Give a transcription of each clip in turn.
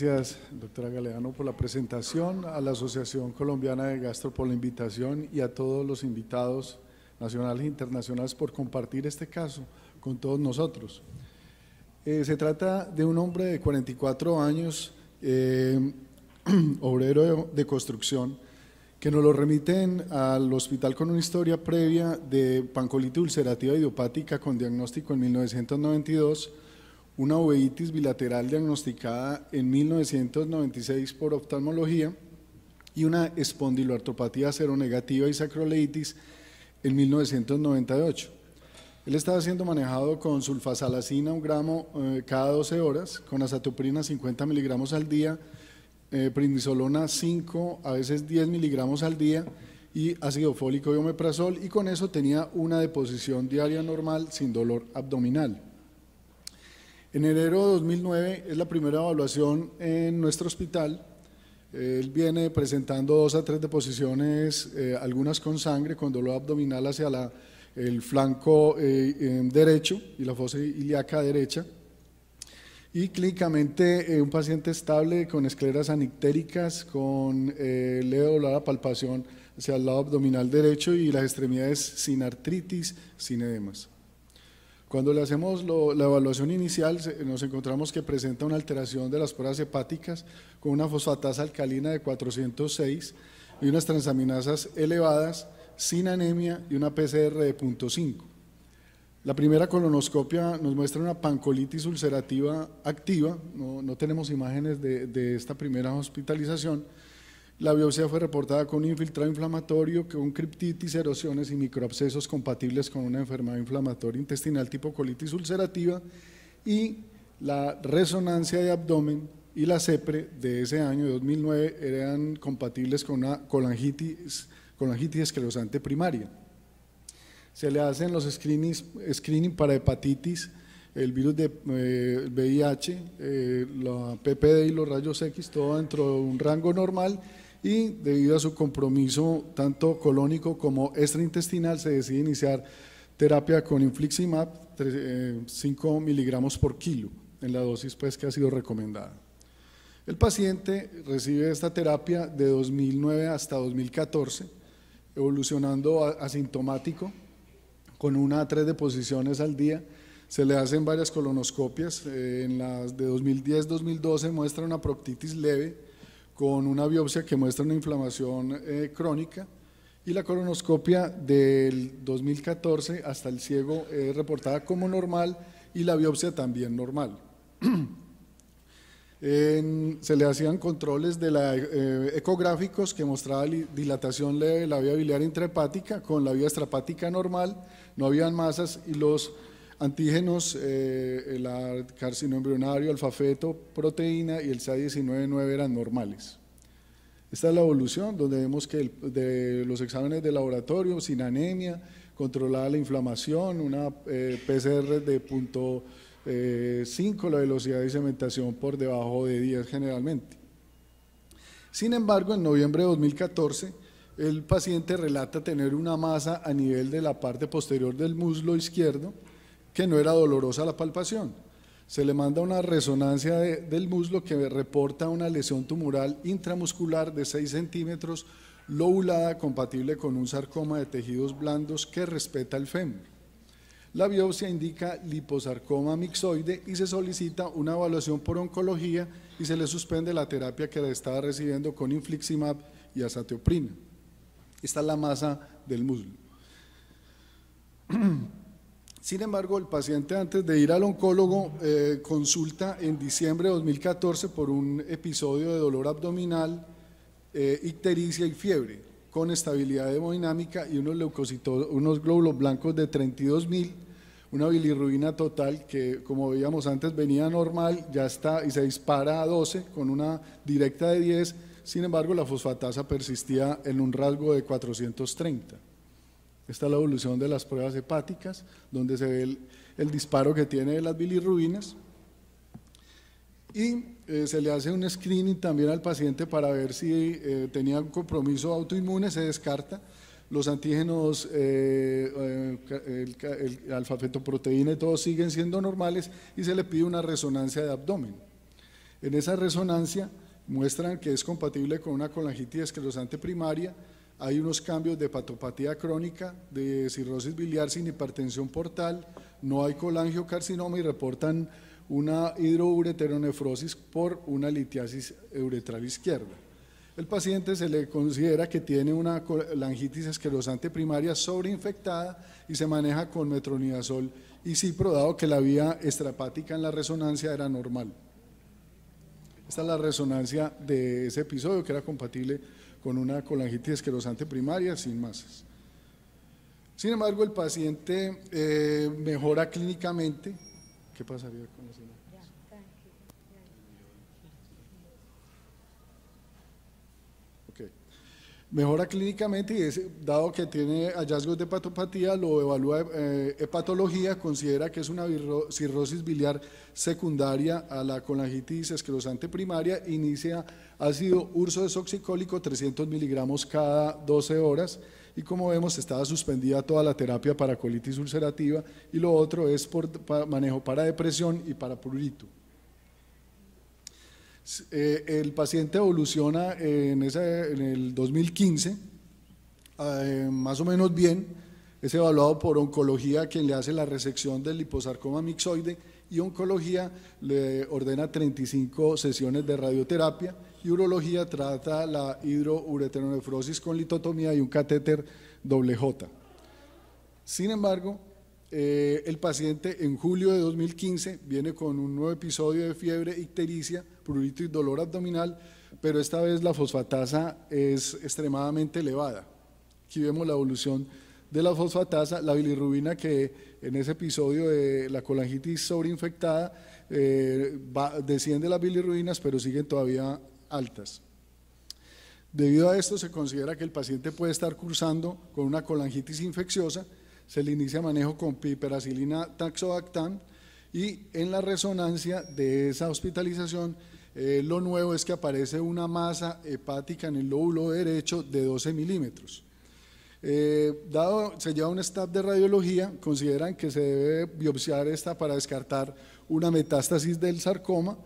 gracias, doctora Galeano, por la presentación, a la Asociación Colombiana de Gastro por la invitación y a todos los invitados nacionales e internacionales por compartir este caso con todos nosotros. Eh, se trata de un hombre de 44 años, eh, obrero de construcción, que nos lo remiten al hospital con una historia previa de pancolitis ulcerativa idiopática con diagnóstico en 1992 una uveitis bilateral diagnosticada en 1996 por oftalmología y una espondiloartropatía seronegativa y sacroleitis en 1998. Él estaba siendo manejado con sulfasalacina un gramo eh, cada 12 horas, con azatoprina 50 miligramos al día, eh, prindisolona, 5, a veces 10 miligramos al día y ácido fólico y omeprazol y con eso tenía una deposición diaria normal sin dolor abdominal. En enero de 2009 es la primera evaluación en nuestro hospital. Él viene presentando dos a tres deposiciones, eh, algunas con sangre, con dolor abdominal hacia la, el flanco eh, em, derecho y la fosa ilíaca derecha. Y clínicamente eh, un paciente estable con escleras anictéricas, con leve dolor a palpación hacia el lado abdominal derecho y las extremidades sin artritis, sin edemas. Cuando le hacemos la evaluación inicial, nos encontramos que presenta una alteración de las pruebas hepáticas con una fosfatasa alcalina de 406 y unas transaminasas elevadas, sin anemia y una PCR de 0.5. La primera colonoscopia nos muestra una pancolitis ulcerativa activa, no, no tenemos imágenes de, de esta primera hospitalización, la biopsia fue reportada con un infiltrado inflamatorio, con criptitis, erosiones y microabscesos compatibles con una enfermedad inflamatoria intestinal tipo colitis ulcerativa y la resonancia de abdomen y la CEPRE de ese año, de 2009, eran compatibles con una colangitis, colangitis esclerosante primaria. Se le hacen los screenings, screening para hepatitis, el virus de VIH, eh, eh, la PPD y los rayos X, todo dentro de un rango normal y debido a su compromiso tanto colónico como extraintestinal se decide iniciar terapia con infliximab 5 eh, miligramos por kilo en la dosis pues, que ha sido recomendada. El paciente recibe esta terapia de 2009 hasta 2014, evolucionando asintomático con una a tres deposiciones al día. Se le hacen varias colonoscopias. Eh, en las de 2010-2012 muestra una proctitis leve con una biopsia que muestra una inflamación eh, crónica y la colonoscopia del 2014 hasta el ciego eh, reportada como normal y la biopsia también normal. se le hacían controles de eh, ecográficos que mostraba dilatación leve de la vía biliar intrahepática con la vía estrapática normal, no habían masas y los Antígenos, eh, el carcinoma embrionario, alfafeto, proteína y el SA-19-9 eran normales. Esta es la evolución donde vemos que de los exámenes de laboratorio sin anemia, controlada la inflamación, una eh, PCR de punto 5, eh, la velocidad de cementación por debajo de 10 generalmente. Sin embargo, en noviembre de 2014, el paciente relata tener una masa a nivel de la parte posterior del muslo izquierdo, que no era dolorosa la palpación. Se le manda una resonancia del muslo que reporta una lesión tumoral intramuscular de 6 centímetros lobulada compatible con un sarcoma de tejidos blandos que respeta el fémur. La biopsia indica liposarcoma mixoide y se solicita una evaluación por oncología y se le suspende la terapia que estaba recibiendo con infliximab y azatioprina. Esta es la masa del muslo. Sin embargo, el paciente antes de ir al oncólogo eh, consulta en diciembre de 2014 por un episodio de dolor abdominal, eh, ictericia y fiebre, con estabilidad hemodinámica y unos, leucocitos, unos glóbulos blancos de 32 mil, una bilirrubina total que, como veíamos antes, venía normal, ya está y se dispara a 12 con una directa de 10. Sin embargo, la fosfatasa persistía en un rasgo de 430. Esta es la evolución de las pruebas hepáticas, donde se ve el, disparo que tiene de las bilirrubinas. Y eh, se le hace un screening también al paciente para ver si eh, tenía un compromiso autoinmune, se descarta. Los antígenos, eh, el, el alfa-fetoproteína y todos siguen siendo normales y se le pide una resonancia de abdomen. En esa resonancia muestran que es compatible con una colangitis esclerosante primaria, hay unos cambios de patopatía crónica, de cirrosis biliar sin hipertensión portal, no hay colangiocarcinoma y reportan una hidroureteronefrosis por una litiasis uretral izquierda. El paciente se le considera que tiene una colangitis esclerosante primaria sobreinfectada y se maneja con metronidazol y cipro, dado que la vía extrapática en la resonancia era normal. Esta es la resonancia de ese episodio que era compatible con una colangitis esclerosante primaria sin masas. Sin embargo, el paciente eh, mejora clínicamente. ¿Qué pasaría con la Mejora clínicamente y dado que tiene hallazgos de patopatía lo evalúa eh, hepatología, considera que es una cirrosis biliar secundaria a la colangitis esclerosante primaria, inicia ácido urso desoxicólico 300 miligramos cada 12 horas y como vemos estaba suspendida toda la terapia para colitis ulcerativa y lo otro es por manejo para depresión y para prurito. Eh, el paciente evoluciona en, el 2015, ah, eh, más o menos bien, es evaluado por oncología, quien le hace la resección del liposarcoma mixoide, y oncología le ordena 35 sesiones de radioterapia, y urología trata la hidroureteronefrosis con litotomía y un catéter doble J. Sin embargo, eh, el paciente en julio de 2015 viene con un nuevo episodio de fiebre ictericia prurito y dolor abdominal, pero esta vez la fosfatasa es extremadamente elevada. Aquí vemos la evolución de la fosfatasa, la bilirrubina que en ese episodio de la colangitis sobreinfectada eh, desciende las bilirrubinas, pero siguen todavía altas. Debido a esto se considera que el paciente puede estar cursando con una colangitis infecciosa, se le inicia manejo con piperacilina taxobactam y en la resonancia de esa hospitalización eh, lo nuevo es que aparece una masa hepática en el lóbulo derecho de 12 milímetros. Eh, dado se lleva un staff de radiología, consideran que se debe biopsiar esta para descartar una metástasis del sarcoma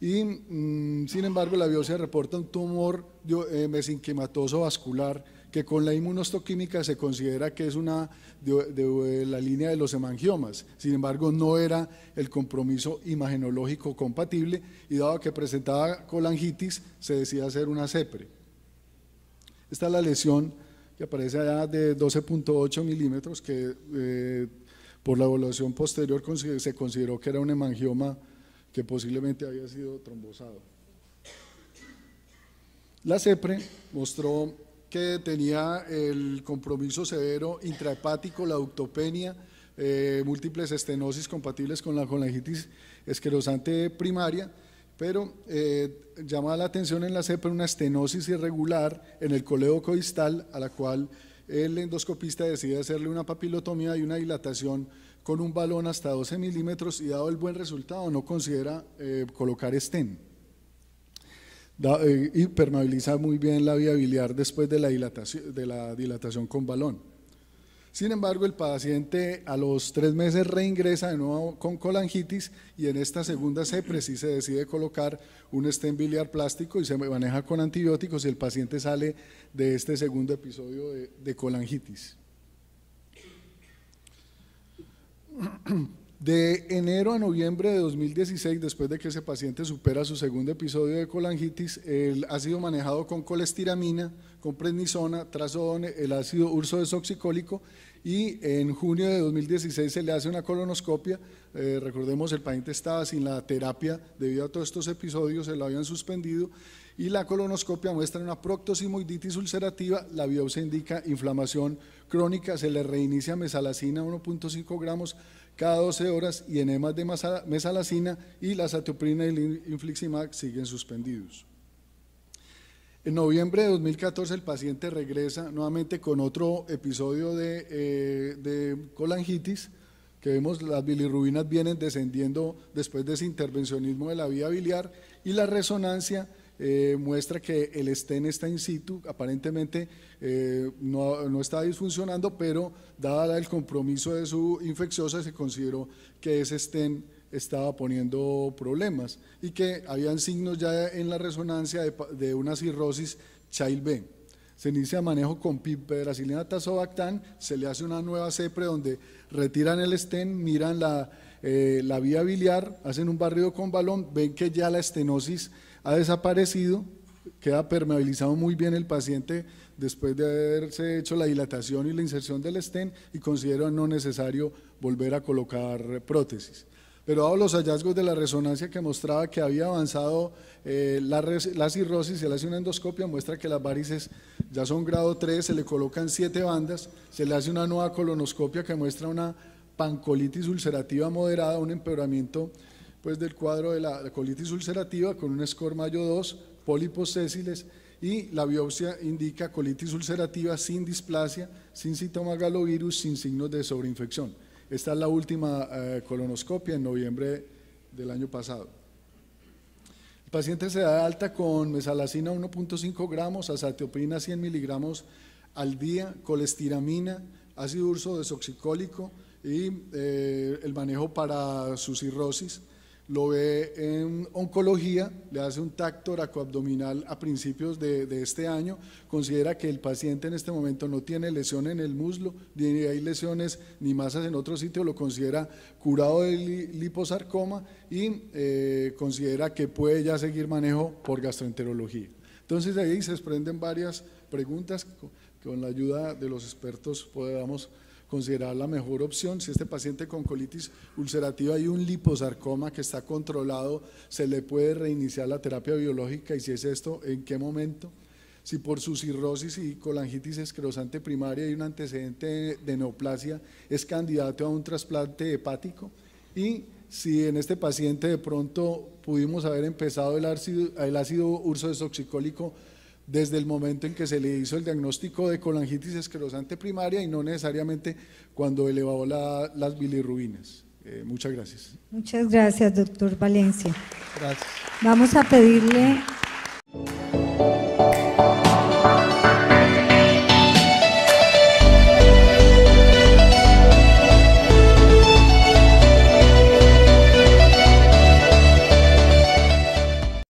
y mm, sin embargo la biopsia reporta un tumor eh, mesinquematoso vascular que con la inmunostoquímica se considera que es una de, eh, la línea de los hemangiomas. Sin embargo, no era el compromiso imagenológico compatible y dado que presentaba colangitis, se decía hacer una CEPRE. Esta es la lesión que aparece allá de 12.8 milímetros, que eh, por la evaluación posterior se consideró que era un hemangioma que posiblemente había sido trombosado. La CEPRE mostró que tenía el compromiso severo intrahepático, la ductopenia, eh, múltiples estenosis compatibles con la colangitis esclerosante primaria, pero eh, llamaba la atención en la cepa una estenosis irregular en el coleo coistal, a la cual el endoscopista decide hacerle una papilotomía y una dilatación con un balón hasta 12 milímetros y dado el buen resultado no considera eh, colocar estén y eh, permeabiliza muy bien la vía biliar después de la, dilatación, de la dilatación con balón. Sin embargo, el paciente a los tres meses reingresa de nuevo con colangitis y en esta segunda se se decide colocar un stent biliar plástico y se maneja con antibióticos y el paciente sale de este segundo episodio de, de colangitis. De enero a noviembre de 2016, después de que ese paciente supera su segundo episodio de colangitis, él ha sido manejado con colestiramina, con prednisona, trazodone, el ácido urso desoxicólico y en junio de 2016 se le hace una colonoscopia. Eh, recordemos, el paciente estaba sin la terapia debido a todos estos episodios, se lo habían suspendido y la colonoscopia muestra una proctosimoiditis ulcerativa, la biopsia indica inflamación crónica, se le reinicia mesalacina 1.5 gramos cada 12 horas y enemas de mesalacina y la satioprina y el infliximab siguen suspendidos. En noviembre de 2014 el paciente regresa nuevamente con otro episodio de, eh, de, colangitis, que vemos las bilirrubinas vienen descendiendo después de ese intervencionismo de la vía biliar y la resonancia eh, muestra que el estén está in situ, aparentemente eh, no, está disfuncionando, pero dada el compromiso de su infecciosa se consideró que ese estén estaba poniendo problemas y que habían signos ya en la resonancia de, una cirrosis child B. Se inicia manejo con piperacilina Tasobactán, se le hace una nueva CEPRE donde retiran el estén, miran la, eh, la vía biliar, hacen un barrido con balón, ven que ya la estenosis ha desaparecido, queda permeabilizado muy bien el paciente después de haberse hecho la dilatación y la inserción del estén y considero no necesario volver a colocar prótesis. Pero dado los hallazgos de la resonancia que mostraba que había avanzado eh, la, la, cirrosis, se le hace una endoscopia, muestra que las varices ya son grado 3, se le colocan 7 bandas, se le hace una nueva colonoscopia que muestra una pancolitis ulcerativa moderada, un empeoramiento pues, del cuadro de la colitis ulcerativa con un score mayo 2, pólipos sésiles y la biopsia indica colitis ulcerativa sin displasia, sin galovirus, sin signos de sobreinfección. Esta es la última eh, colonoscopia en noviembre del año pasado. El paciente se da de alta con mesalacina 1.5 gramos, azatiopina 100 miligramos al día, colestiramina, ácido urso desoxicólico y eh, el manejo para su cirrosis lo ve en oncología, le hace un tacto toracoabdominal a principios de, este año, considera que el paciente en este momento no tiene lesión en el muslo, ni hay lesiones ni masas en otro sitio, lo considera curado de liposarcoma y eh, considera que puede ya seguir manejo por gastroenterología. Entonces ahí se desprenden varias preguntas, con la ayuda de los expertos podamos considerar la mejor opción. Si este paciente con colitis ulcerativa hay un liposarcoma que está controlado, se le puede reiniciar la terapia biológica y si es esto, ¿en qué momento? Si por su cirrosis y colangitis esclerosante primaria hay un antecedente de neoplasia, es candidato a un trasplante hepático. Y si en este paciente de pronto pudimos haber empezado el ácido, el ácido urso desoxicólico desde el momento en que se le hizo el diagnóstico de colangitis esclerosante primaria y no necesariamente cuando elevó las bilirrubinas. Eh, muchas gracias. Muchas gracias, doctor Valencia. Gracias. Vamos a pedirle...